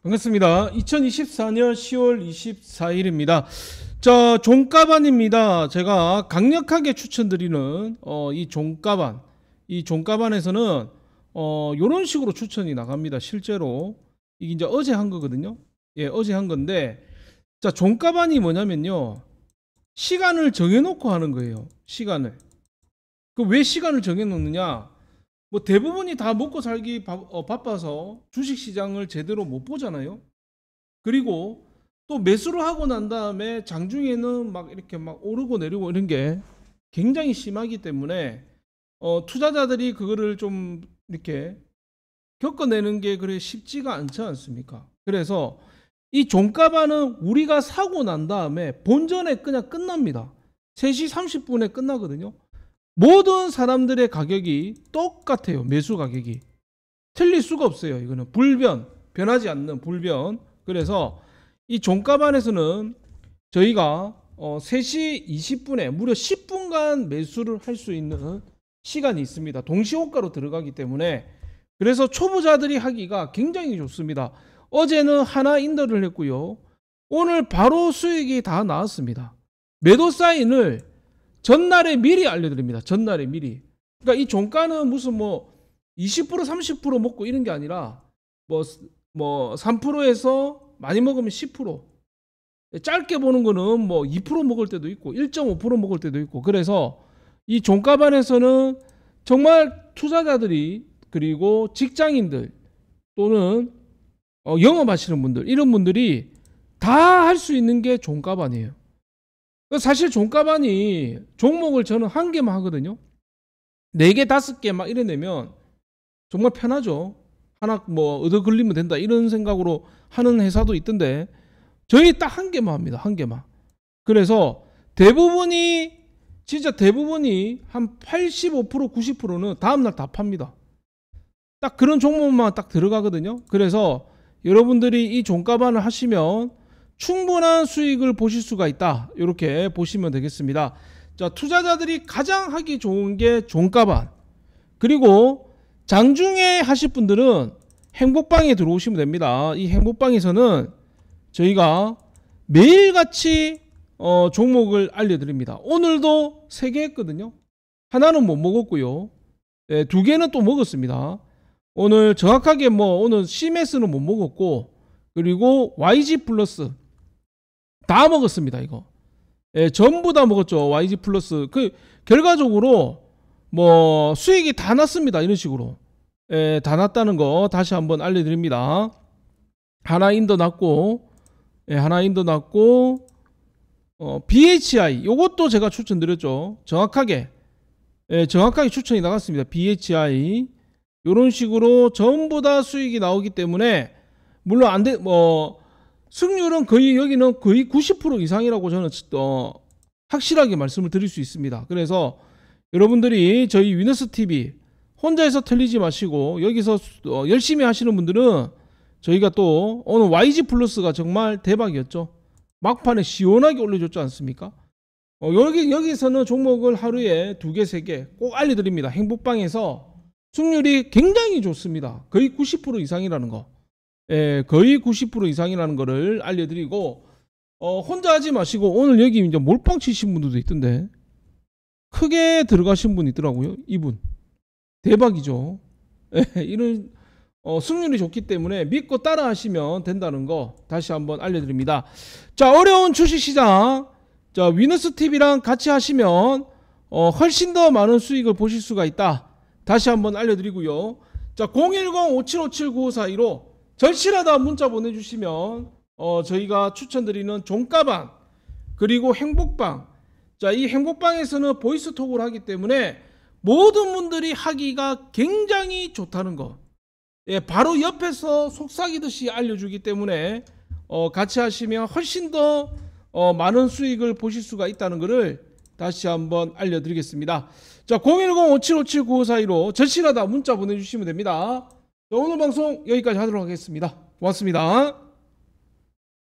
반갑습니다. 2024년 10월 24일입니다. 자, 종가반입니다. 제가 강력하게 추천드리는 어, 이 종가반. 이 종가반에서는 어, 요런 식으로 추천이 나갑니다. 실제로. 이게 이제 어제 한 거거든요. 예, 어제 한 건데 자, 종가반이 뭐냐면요. 시간을 정해 놓고 하는 거예요. 시간을. 그 왜 시간을 정해 놓느냐? 뭐 대부분이 다 먹고 살기 바, 어, 바빠서 주식시장을 제대로 못 보잖아요. 그리고 또 매수를 하고 난 다음에 장중에는 막 이렇게 막 오르고 내리고 이런 게 굉장히 심하기 때문에 어, 투자자들이 그거를 좀 이렇게 겪어내는 게 그래 쉽지가 않지 않습니까? 그래서 이 종가반은 우리가 사고 난 다음에 본전에 그냥 끝납니다. 3시 30분에 끝나거든요. 모든 사람들의 가격이 똑같아요. 매수 가격이. 틀릴 수가 없어요. 이거는 불변, 변하지 않는 불변. 그래서 이 종값 안에서는 저희가 어, 3시 20분에 무려 10분간 매수를 할 수 있는 시간이 있습니다. 동시호가로 들어가기 때문에 그래서 초보자들이 하기가 굉장히 좋습니다. 어제는 하나 인더를 했고요. 오늘 바로 수익이 다 나왔습니다. 매도 사인을 전날에 미리 알려드립니다. 전날에 미리. 그러니까 이 종가는 무슨 뭐 20% 30% 먹고 이런 게 아니라 뭐, 뭐 3%에서 많이 먹으면 10% 짧게 보는 거는 뭐 2% 먹을 때도 있고 1.5% 먹을 때도 있고 그래서 이 종가반에서는 정말 투자자들이 그리고 직장인들 또는 어, 영업하시는 분들 이런 분들이 다 할 수 있는 게 종가반이에요. 그 사실 종가반이 종목을 저는 한 개만 하거든요. 네 개, 다섯 개 막 이래내면 정말 편하죠. 하나 뭐 얻어 걸리면 된다 이런 생각으로 하는 회사도 있던데 저희 딱 한 개만 합니다. 한 개만. 그래서 대부분이 진짜 대부분이 한 85% 90%는 다음날 다 팝니다. 딱 그런 종목만 딱 들어가거든요. 그래서 여러분들이 이 종가반을 하시면 충분한 수익을 보실 수가 있다 이렇게 보시면 되겠습니다 자 투자자들이 가장 하기 좋은 게 종가반 그리고 장중에 하실 분들은 행복방에 들어오시면 됩니다 이 행복방에서는 저희가 매일같이 어, 종목을 알려드립니다 오늘도 3개 했거든요 하나는 못 먹었고요 네, 두 개는 또 먹었습니다 오늘 정확하게 뭐 오늘 CMS는 못 먹었고 그리고 YG 플러스 다 먹었습니다 이거 예, 전부 다 먹었죠 YG 플러스 그 결과적으로 뭐 수익이 다 났습니다 이런 식으로 예, 다 났다는 거 다시 한번 알려드립니다 하나인도 났고 예, 하나인도 났고 어, BHI 이것도 제가 추천드렸죠 정확하게 예, 정확하게 추천이 나갔습니다 BHI 이런 식으로 전부 다 수익이 나오기 때문에 물론 안 돼 뭐 승률은 거의 여기는 거의 90% 이상이라고 저는 어, 확실하게 말씀을 드릴 수 있습니다. 그래서 여러분들이 저희 위너스 TV 혼자서 틀리지 마시고 여기서 어, 열심히 하시는 분들은 저희가 또 오늘 YG 플러스가 정말 대박이었죠. 막판에 시원하게 올려줬지 않습니까? 어, 여기, 여기서는 종목을 하루에 두 개, 세 개 꼭 알려드립니다. 행복방에서 승률이 굉장히 좋습니다. 거의 90% 이상이라는 거. 예, 거의 90% 이상이라는 거를 알려드리고 어, 혼자 하지 마시고 오늘 여기 이제 몰빵 치신 분들도 있던데 크게 들어가신 분이 있더라고요. 이분 대박이죠. 예, 이런 어, 승률이 좋기 때문에 믿고 따라 하시면 된다는 거 다시 한번 알려드립니다. 자 어려운 주식시장 자 위너스 t v 랑 같이 하시면 어, 훨씬 더 많은 수익을 보실 수가 있다. 다시 한번 알려드리고요. 자 010 5757 9 5 4 1로 절실하다 문자 보내주시면 어, 저희가 추천드리는 종가방 그리고 행복방 자 이 행복방에서는 보이스톡을 하기 때문에 모든 분들이 하기가 굉장히 좋다는 거 예, 바로 옆에서 속삭이듯이 알려주기 때문에 어, 같이 하시면 훨씬 더 어, 많은 수익을 보실 수가 있다는 것을 다시 한번 알려드리겠습니다. 자, 010-5757-9542로 절실하다 문자 보내주시면 됩니다. 오늘 방송 여기까지 하도록 하겠습니다. 고맙습니다.